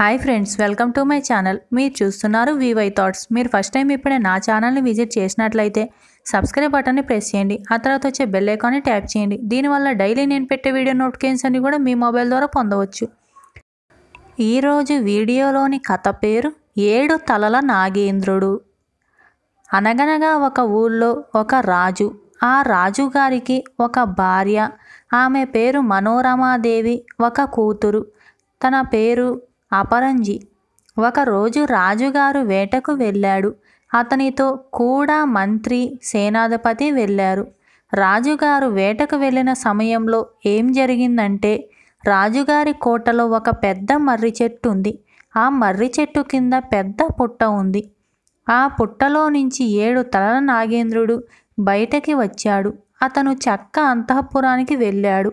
hi friends welcome to my channel మీరు చూస్తున్నారు VY thoughts మీరు ఫస్ట్ టైం ఇప్పుడే నా ఛానల్ని విజిట్ చేసినట్లయితే సబ్స్క్రైబ్ బటన్ని ప్రెస్ చేయండి ఆ తర్వాత వచ్చే బెల్ ఐకాన్ని ట్యాప్ చేయండి దీనివల్ల డైలీ నేను పెట్టే వీడియో నోటిఫికేషన్స్ అన్ని కూడా మీ మొబైల్ ద్వారా పొందవచ్చు ఈరోజు వీడియోలోని కథ పేరు ఏడు తలల నాగేంద్రుడు అనగనగా ఒక ఊళ్ళో ఒక రాజు ఆ రాజుగారికి ఒక భార్య ఆమె పేరు మనోరమాదేవి ఒక కూతురు తన పేరు అపరంజి ఒకరోజు రాజుగారు వేటకు వెళ్ళాడు అతనితో కూడా మంత్రి సేనాధిపతి వెళ్ళారు రాజుగారు వేటకు వెళ్ళిన సమయంలో ఏం జరిగిందంటే రాజుగారి కోటలో ఒక పెద్ద మర్రి చెట్టు ఉంది ఆ మర్రి చెట్టు కింద పెద్ద పుట్ట ఉంది ఆ పుట్టలో నుంచి ఏడు తలల నాగేంద్రుడు బయటకి వచ్చాడు అతను చక్క అంతఃపురానికి వెళ్ళాడు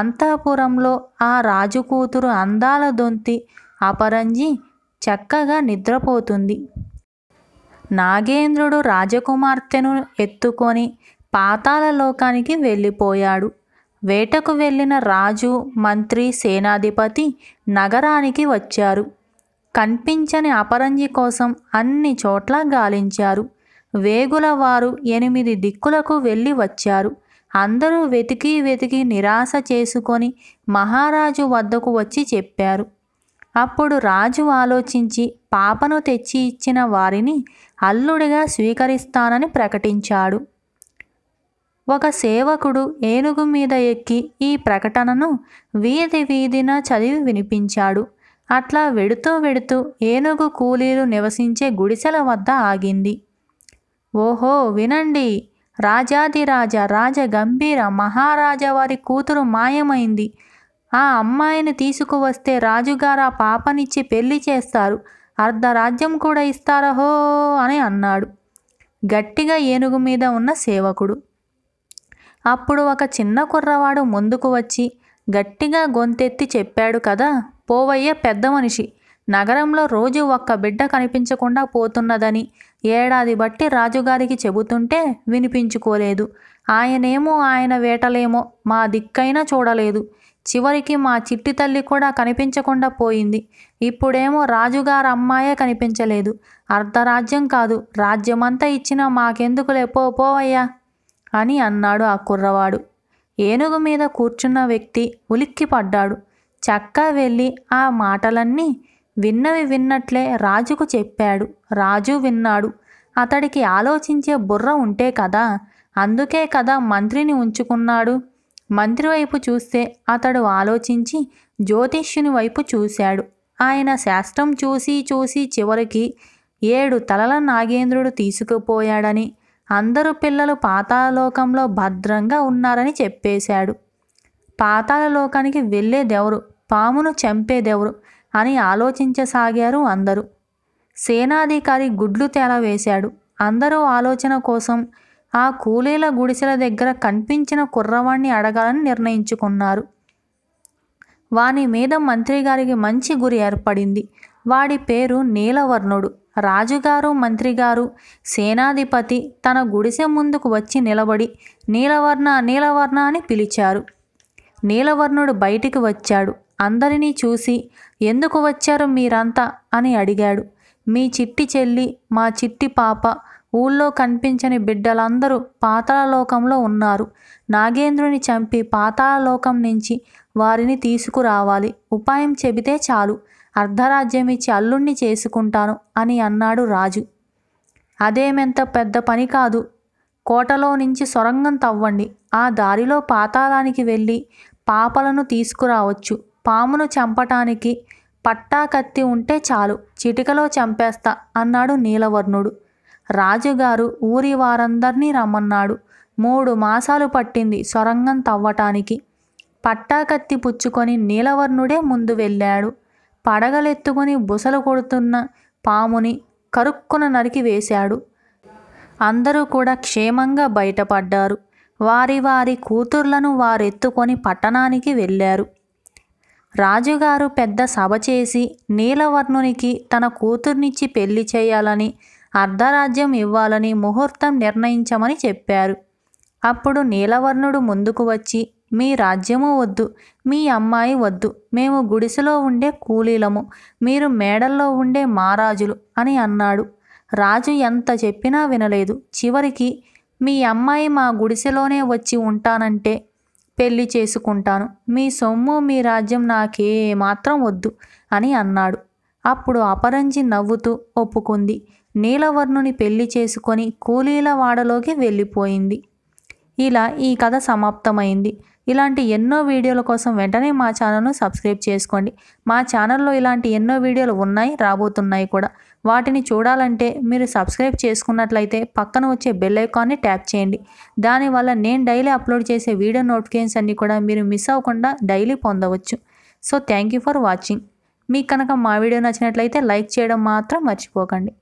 అంతఃపురంలో ఆ రాజు కూతురు అందాల దొంతి అపరంజి చక్కగా నిద్రపోతుంది నాగేంద్రుడు రాజకుమార్తెను ఎత్తుకొని పాతాల లోకానికి వెళ్ళిపోయాడు వేటకు వెళ్ళిన రాజు మంత్రి సేనాధిపతి నగరానికి వచ్చారు కనిపించని అపరంజి కోసం అన్ని చోట్ల గాలించారు వేగుల వారు ఎనిమిది దిక్కులకు వెళ్ళి వచ్చారు అందరూ వెతికి వెతికి నిరాశ చేసుకొని మహారాజు వద్దకు వచ్చి చెప్పారు అప్పుడు రాజు ఆలోచించి పాపను తెచ్చి ఇచ్చిన వారిని అల్లుడిగా స్వీకరిస్తానని ప్రకటించాడు ఒక సేవకుడు ఏనుగు మీద ఎక్కి ఈ ప్రకటనను వీధి వీధిన చదివి వినిపించాడు అట్లా వెడుతూ వెడుతూ ఏనుగు కూలీలు నివసించే గుడిసెల వద్ద ఆగింది ఓహో వినండి రాజాదిరాజ రాజ గంభీర మహారాజా వారి కూతురు మాయమైంది ఆ అమ్మాయిని తీసుకువస్తే రాజుగారు ఆ పాపనిచ్చి పెళ్లి చేస్తారు అర్ధరాజ్యం కూడా ఇస్తారహో అని అన్నాడు గట్టిగా ఏనుగు మీద ఉన్న సేవకుడు అప్పుడు ఒక చిన్న కుర్రవాడు ముందుకు వచ్చి గట్టిగా గొంతెత్తి చెప్పాడు కదా పోవయ్య పెద్ద మనిషి నగరంలో రోజు ఒక్క బిడ్డ కనిపించకుండా పోతున్నదని ఏడాది బట్టి రాజుగారికి చెబుతుంటే వినిపించుకోలేదు ఆయనేమో ఆయన వేటలేమో మా దిక్కైనా చూడలేదు చివరికి మా చిట్టి తల్లి కూడా కనిపించకుండా పోయింది ఇప్పుడేమో రాజుగారు అమ్మాయే కనిపించలేదు అర్ధరాజ్యం కాదు రాజ్యమంతా ఇచ్చినా మాకెందుకులే పో పోవయ్యా అని అన్నాడు ఆ కుర్రవాడు ఏనుగు మీద కూర్చున్న వ్యక్తి ఉలిక్కి పడ్డాడు చక్క వెళ్ళి ఆ మాటలన్నీ విన్నవి విన్నట్లే రాజుకు చెప్పాడు రాజు విన్నాడు అతడికి ఆలోచించే బుర్ర ఉంటే కదా అందుకే కదా మంత్రిని ఉంచుకున్నాడు మంత్రి వైపు చూస్తే అతడు ఆలోచించి జ్యోతిష్యుని వైపు చూశాడు ఆయన శాస్త్రం చూసి చూసి చివరికి ఏడు తలల నాగేంద్రుడు తీసుకుపోయాడని అందరు పిల్లలు పాతాళలోకంలో భద్రంగా ఉన్నారని చెప్పేశాడు పాతాళలోకానికి వెళ్ళేదెవరు పామును చంపేదెవరు అని ఆలోచించసాగారు అందరూ సేనాధికారి గుడ్లు తేలవేశాడు అందరూ ఆలోచన కోసం ఆ కూలీల గుడిసెల దగ్గర కనిపించిన కుర్రవాణ్ణి అడగాలని నిర్ణయించుకున్నారు వాని మీద మంత్రి గారికి మంచి గురి ఏర్పడింది వాడి పేరు నీలవర్ణుడు రాజుగారు మంత్రిగారు సేనాధిపతి తన గుడిసె ముందుకు వచ్చి నిలబడి నీలవర్ణ నీలవర్ణ అని పిలిచారు నీలవర్ణుడు బయటికి వచ్చాడు అందరినీ చూసి ఎందుకు వచ్చారు మీరంతా అని అడిగాడు మీ చిట్టి చెల్లి మా చిట్టి పాప ఊళ్ళో కనిపించని బిడ్డలందరూ పాతాళలోకంలో ఉన్నారు నాగేంద్రుని చంపి పాతాళలోకం నుంచి వారిని తీసుకురావాలి ఉపాయం చెబితే చాలు అర్ధరాజ్యం ఇచ్చి అల్లుణ్ణి చేసుకుంటాను అని అన్నాడు రాజు అదేమెంత పెద్ద పని కాదు కోటలో నుంచి సొరంగం తవ్వండి ఆ దారిలో పాతాళానికి వెళ్ళి పాపలను తీసుకురావచ్చు పామును చంపటానికి పట్టా కత్తి ఉంటే చాలు చిటికలో చంపేస్తా అన్నాడు నీలవర్ణుడు రాజుగారు ఊరి వారందరినీ రమ్మన్నాడు మూడు మాసాలు పట్టింది సొరంగం తవ్వటానికి పట్టాకత్తి పుచ్చుకొని నీలవర్ణుడే ముందు వెళ్ళాడు పడగలెత్తుకుని బుసలు కొడుతున్న పాముని కరుక్కున నరికి వేశాడు అందరూ కూడా క్షేమంగా బయటపడ్డారు వారి వారి కూతుర్లను వారెత్తుకొని పట్టణానికి వెళ్ళారు రాజుగారు పెద్ద సభ చేసి నీలవర్ణునికి తన కూతుర్నిచ్చి పెళ్లి చేయాలని అర్ధరాజ్యం ఇవ్వాలని ముహూర్తం నిర్ణయించమని చెప్పారు అప్పుడు నీలవర్ణుడు ముందుకు వచ్చి మీ రాజ్యము వద్దు మీ అమ్మాయి వద్దు మేము గుడిసెలో ఉండే కూలీలము మీరు మేడల్లో ఉండే మారాజులు అని అన్నాడు రాజు ఎంత చెప్పినా వినలేదు చివరికి మీ అమ్మాయి మా గుడిసెలోనే వచ్చి ఉంటానంటే పెళ్లి చేసుకుంటాను మీ సొమ్ము మీ రాజ్యం నాకే మాత్రం వద్దు అని అన్నాడు అప్పుడు అపరంజి నవ్వుతూ ఒప్పుకుంది నీలవర్ణుని పెళ్లి చేసుకొని కూలీల వాడలోకి వెళ్ళిపోయింది ఇలా ఈ కథ సమాప్తమైంది ఇలాంటి ఎన్నో వీడియోల కోసం వెంటనే మా ఛానల్ను సబ్స్క్రైబ్ చేసుకోండి మా ఛానల్లో ఇలాంటి ఎన్నో వీడియోలు ఉన్నాయి రాబోతున్నాయి కూడా వాటిని చూడాలంటే మీరు సబ్స్క్రైబ్ చేసుకున్నట్లయితే పక్కన వచ్చే బెల్ ఐకాన్ని ట్యాప్ చేయండి దానివల్ల నేను డైలీ అప్లోడ్ చేసే వీడియో నోటిఫికేషన్స్ అన్నీ కూడా మీరు మిస్ అవ్వకుండా డైలీ పొందవచ్చు so thank you for watching మీకు కనుక మా వీడియో నచ్చినట్లయితే లైక్ చేయడం మాత్రం మర్చిపోకండి